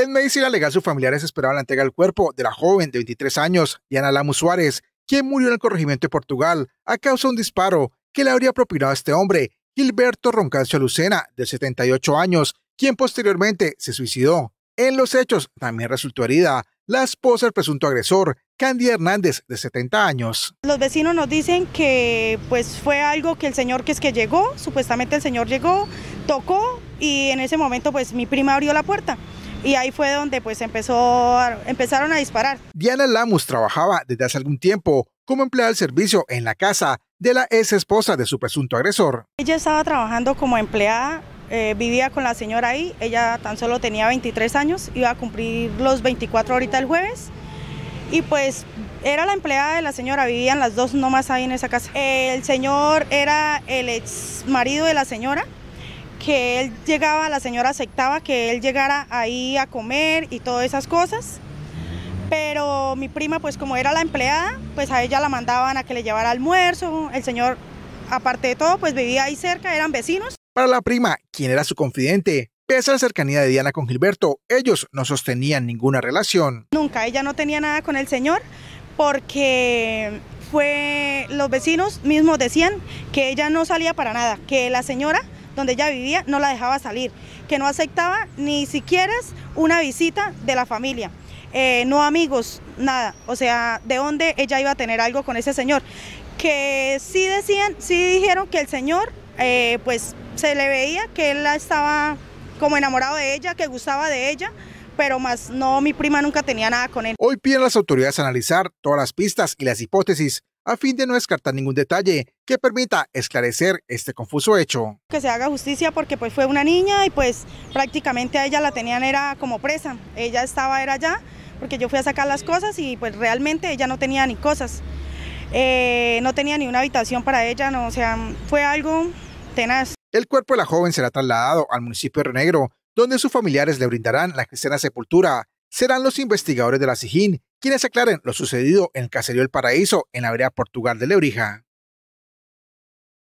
En medicina legal, sus familiares esperaban la entrega del cuerpo de la joven de 23 años, Diana Lamu Suárez, quien murió en el corregimiento de Portugal a causa de un disparo que le habría propinado a este hombre, Gilberto Roncancio Lucena, de 78 años, quien posteriormente se suicidó. En los hechos también resultó herida la esposa del presunto agresor, Candy Hernández, de 70 años. Los vecinos nos dicen que pues fue algo que el señor que es que llegó, supuestamente el señor llegó, tocó y en ese momento pues mi prima abrió la puerta y ahí fue donde pues empezó, empezaron a disparar. Diana Lamus trabajaba desde hace algún tiempo como empleada del servicio en la casa de la ex esposa de su presunto agresor. Ella estaba trabajando como empleada, eh, vivía con la señora ahí, ella tan solo tenía 23 años, iba a cumplir los 24 ahorita el jueves y pues era la empleada de la señora, vivían las dos nomás ahí en esa casa. El señor era el ex marido de la señora, que él llegaba, la señora aceptaba que él llegara ahí a comer y todas esas cosas. Pero mi prima, pues como era la empleada, pues a ella la mandaban a que le llevara almuerzo. El señor, aparte de todo, pues vivía ahí cerca, eran vecinos. Para la prima, quien era su confidente, Pese a la cercanía de Diana con Gilberto, ellos no sostenían ninguna relación. Nunca, ella no tenía nada con el señor porque fue los vecinos mismos decían que ella no salía para nada, que la señora donde ella vivía, no la dejaba salir, que no aceptaba ni siquiera una visita de la familia. Eh, no amigos, nada. O sea, ¿de dónde ella iba a tener algo con ese señor? Que sí decían, sí dijeron que el señor, eh, pues se le veía que él estaba como enamorado de ella, que gustaba de ella, pero más no, mi prima nunca tenía nada con él. Hoy piden las autoridades analizar todas las pistas y las hipótesis a fin de no descartar ningún detalle que permita esclarecer este confuso hecho. Que se haga justicia porque pues fue una niña y pues prácticamente a ella la tenían era como presa, ella estaba era allá porque yo fui a sacar las cosas y pues realmente ella no tenía ni cosas, eh, no tenía ni una habitación para ella, no, o sea, fue algo tenaz. El cuerpo de la joven será trasladado al municipio de Renegro, donde sus familiares le brindarán la cristiana sepultura. Serán los investigadores de la Sijín quienes aclaren lo sucedido en caserío El Paraíso, en la vereda Portugal de Lebrija.